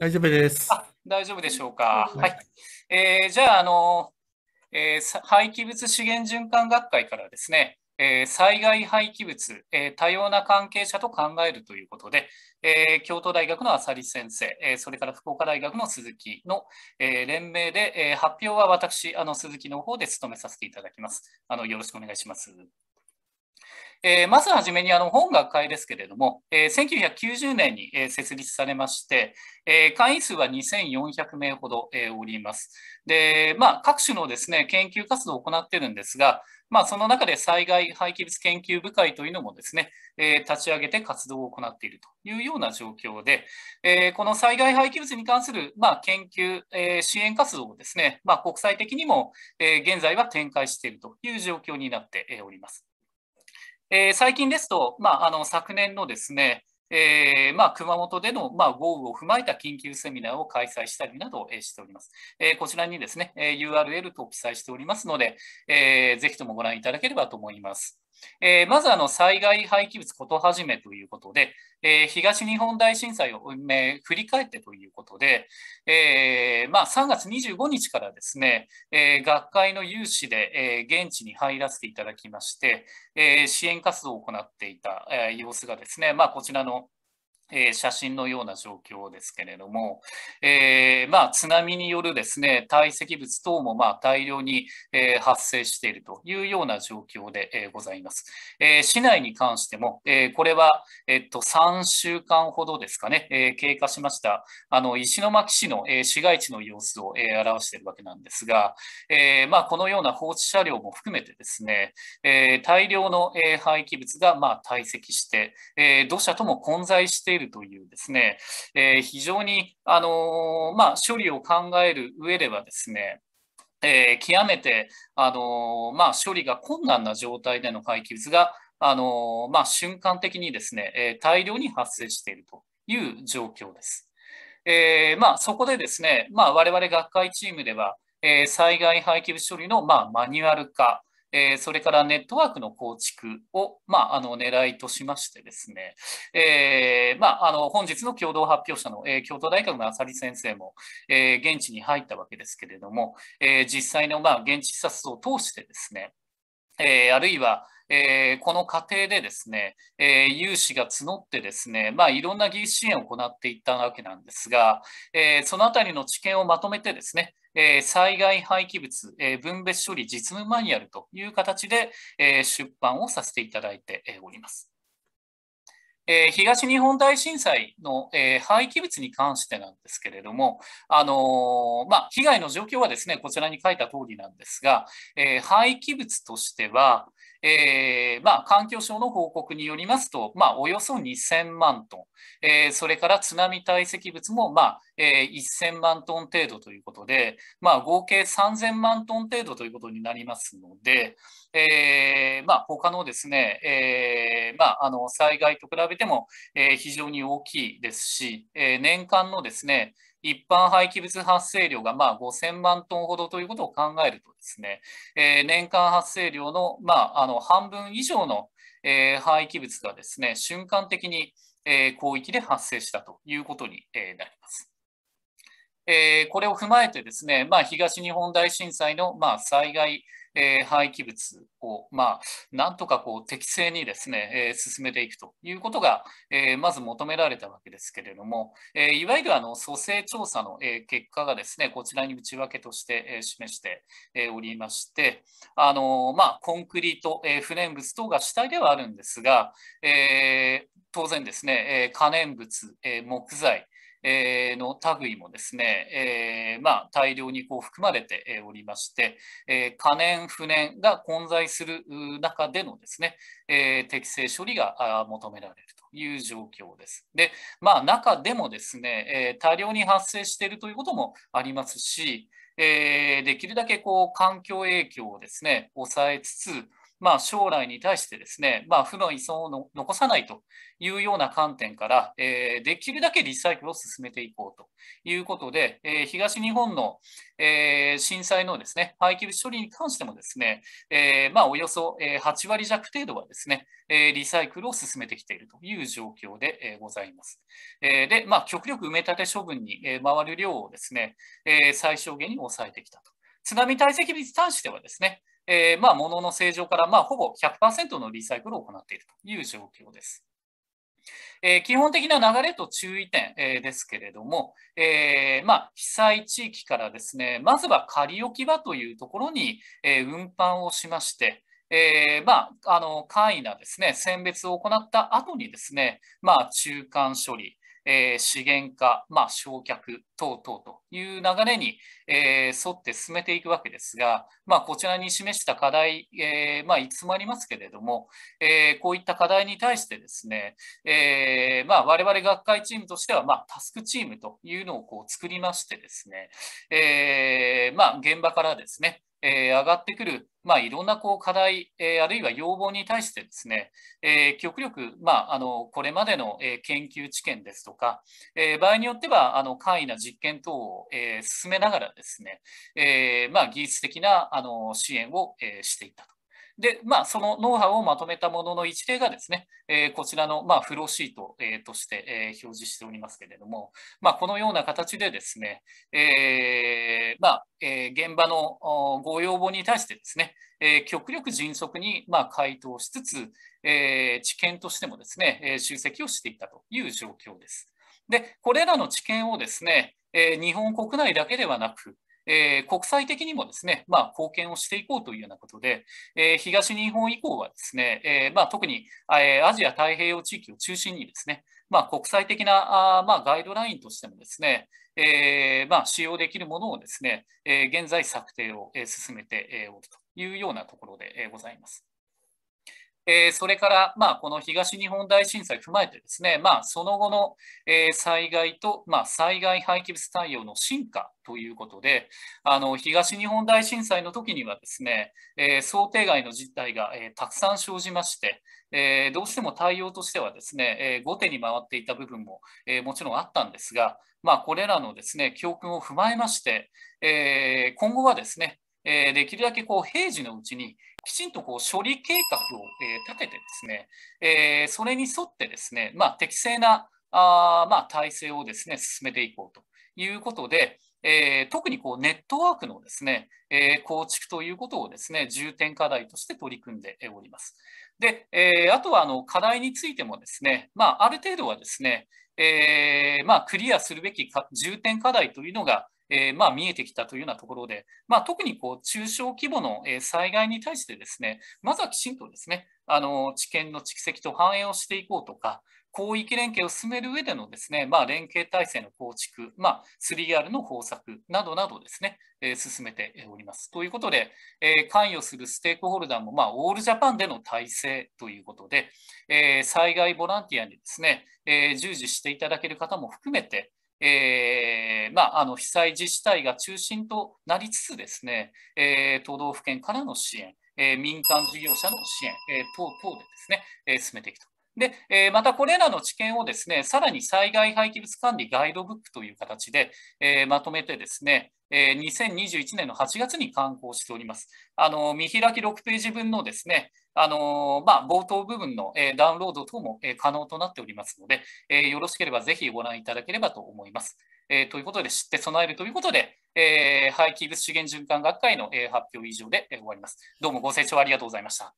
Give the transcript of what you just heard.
大丈夫です。あ大丈夫でしょうか。はい。えー、じゃあ、あの、えー、廃棄物資源循環学会からですね、えー、災害廃棄物、えー、多様な関係者と考えるということで、えー、京都大学の浅利先生、えそれから福岡大学の鈴木の、え連名で、え発表は私、あの鈴木の方で務めさせていただきます。あのよろしくお願いします。えー、まずはじめにあの本学会ですけれども、えー、1990年に、えー、設立されまして、えー、会員数は2400名ほど、えー、おります。で、まあ、各種のですね、研究活動を行っているんですが、まあ、その中で災害廃棄物研究部会というのもですね、えー、立ち上げて活動を行っているというような状況で、えー、この災害廃棄物に関する、まあ、研究、えー、支援活動をですね、まあ、国際的にも、え現在は展開しているという状況になっております。えー、最近ですと、まあ、あの昨年のですね、えーまあ、熊本での、まあ、豪雨を踏まえた緊急セミナーを開催したりなど、えしております、えー。こちらにですね、えー、URL と記載しておりますので、えー、ぜひともご覧いただければと思います。えまずあの災害廃棄物ことはじめということで、え東日本大震災を、え振り返ってということで、えまあ、3月25日からですね、え学会の有志で、え現地に入らせていただきまして、え支援活動を行っていた、え様子がですね、まあ、こちらのえー、写真のような状況ですけれども、えー、まあ、津波によるですね堆積物等もまあ大量に、えー、発生しているというような状況で、えございます。え市内に関しても、えこれは、えっと、3週間ほどですかね、え経過しましたあの石巻市の、え市街地の様子を、え表しているわけなんですが、えまあ、このような放置車両も含めてですね、え大量の、え廃棄物がまあ堆積して、え土砂とも混在しているるというですね、えー、非常に、あのー、まあ、処理を考える上ではですね、えー、極めて、あのまあ、処理が困難な状態での廃棄物が、あのまあ、瞬間的にですね、え大量に発生しているという状況です。えまあ、そこでですね、まあ、我々学会チームでは、え災害廃棄物処理の、まマニュアル化、えー、それからネットワークの構築を、まあ、あの狙いとしましてですね、えー、まあ、あの本日の共同発表者の、えー、京都大学の浅利先生も、え現地に入ったわけですけれども、え実際の、まあ、現地視察を通してですね、えあるいは、えー、この過程でですね、えー、融資が募ってですね、まあ、いろんな技術支援を行っていったわけなんですが、えー、そのあたりの知見をまとめてですね、え災害廃棄物、え分別処理実務マニュアルという形で、え出版をさせていただいております。え東日本大震災の、え廃棄物に関してなんですけれども、あのまあ、被害の状況はですねこちらに書いた通りなんですが、え廃棄物としては、えー、まあ、環境省の報告によりますと、まあ、およそ2000万トン、えー、それから津波堆積物も、まあえー、1000万トン程度ということで、まあ、合計3000万トン程度ということになりますので、えーまあ、他のですね、えーまあ、あの災害と比べても、えー、非常に大きいですし、えー、年間のですね、一般廃棄物発生量がまあ5000万トンほどということを考えるとですね、えー、年間発生量のまああの半分以上の、えー、廃棄物がですね瞬間的に、えー、広域で発生したということに、えー、なります。えー、これを踏まえてですね、まあ、東日本大震災のまあ災害えー、廃棄物を、まあ、なんとかこう適正にですね、えー、進めていくということが、えー、まず求められたわけですけれども、えいわゆるあの蘇生調査の、え結果がですね、こちらに内訳として、え示して、えおりまして、あのまあ、コンクリート、え不燃物等が主体ではあるんですが、え当然ですね、え可燃物、え木材、えの類もですね、えー、まあ、大量にこう含まれておりまして、えー、可燃、不燃が混在する中でのですね、え適正処理が求められるという状況です。で、まあ、中でもですね、え大量に発生しているということもありますし、えできるだけこう環境影響をですね抑えつつ、まあ、将来に対してですね、まあ、負の依存を残さないというような観点から、えー、できるだけリサイクルを進めていこうということで、えー、東日本の、えー、震災のですね廃棄物処理に関してもですね、えまあ、およそ8割弱程度はですね、えリサイクルを進めてきているという状況で、えございます。えで、まあ、極力埋め立て処分に、え回る量をですね、え最小限に抑えてきたと。津波堆積率に対してはですね、えー、まあ、物の正常から、まあ、ほぼ100%のリサイクルを行っているという状況です。えー、基本的な流れと注意点、えー、ですけれども、えー、まあ、被災地域からですね、まずは仮置き場というところに、え運搬をしまして、えまあ、あの簡易なですね選別を行った後にですね、まあ、中間処理、えー、資源化、まあ、焼却等々という流れに、えー、沿って進めていくわけですが、まあ、こちらに示した課題、えー、まあ、いつもありますけれども、えこういった課題に対してですね、えまあ、我々学会チームとしては、まタスクチームというのをこう作りましてですね、えま現場からですね、え上がってくる、まあ、いろんなこう課題、えあるいは要望に対してですね、え極力、まあ、あのこれまでの、え研究知見ですとか、え場合によってはあの簡易な実験等を、え進めながらですね、えまあ、技術的なあの支援を、えしていったと。で、まあ、そのノウハウをまとめたものの一例がですね、えー、こちらの、まあ、フローシート、えー、として、えー、表示しておりますけれども、まあ、このような形でですね、えー、まあ、えー、現場のご要望に対してですね、えー、極力迅速に、まあ、回答しつつ、えー、知見としてもですね、えー、集積をしていたという状況です。で、これらの知見をですね、えー、日本国内だけではなく、えー、国際的にもですね、まあ、貢献をしていこうというようなことで、えー、東日本以降はですね、えー、まあ、特に、えアジア太平洋地域を中心にですね、まあ、国際的なあ、まあ、ガイドラインとしてもですね、えまあ、使用できるものをですね、え現在策定を、え進めておるというようなところで、えございます。えー、それから、まあ、この東日本大震災踏まえてですね、まあ、その後の、えー、災害と、まあ、災害廃棄物対応の進化ということで、あの東日本大震災の時にはですね、えー、想定外の実態が、えたくさん生じまして、えどうしても対応としてはですね、え後手に回っていた部分も、えもちろんあったんですが、まあ、これらのですね教訓を踏まえまして、え今後はですね、えー、できるだけこう平時のうちにきちんとこう処理計画を、えー、立ててですね、えー、それに沿ってですね、まあ、適正なあ、まあ、体制をですね進めていこうということで、えー、特にこうネットワークのですね、えー、構築ということをですね重点課題として取り組んでおります。で、えー、あとはあの課題についてもですね、まあ、ある程度はですね、えーまあ、クリアするべき重点課題というのが、えー、まあ、見えてきたというようなところで、まあ、特にこう中小規模の災害に対してですね、まずはきちんとですね、あの知見の蓄積と反映をしていこうとか、広域連携を進める上でのですね、まあ、連携体制の構築、まあ、3R の方策などなどですね、えー、進めております。ということで、えー、関与するステークホルダーも、まあ、オールジャパンでの体制ということで、えー、災害ボランティアにですね、え従事していただける方も含めて、えー、まあ、あの被災自治体が中心となりつつですね、えー、都道府県からの支援、えー、民間事業者の支援、え等々でですね、え進めていくと。で、えまたこれらの知見をですね、さらに災害廃棄物管理ガイドブックという形で、えまとめてですね、え2021年の8月に刊行しております。あの見開き6ページ分のですね、あのまあ、冒頭部分の、えダウンロード等も、え可能となっておりますので、えよろしければぜひご覧いただければと思います。えということで、知って備えるということで、え廃棄物資源循環学会の、え発表以上で、え終わります。どうもご清聴ありがとうございました。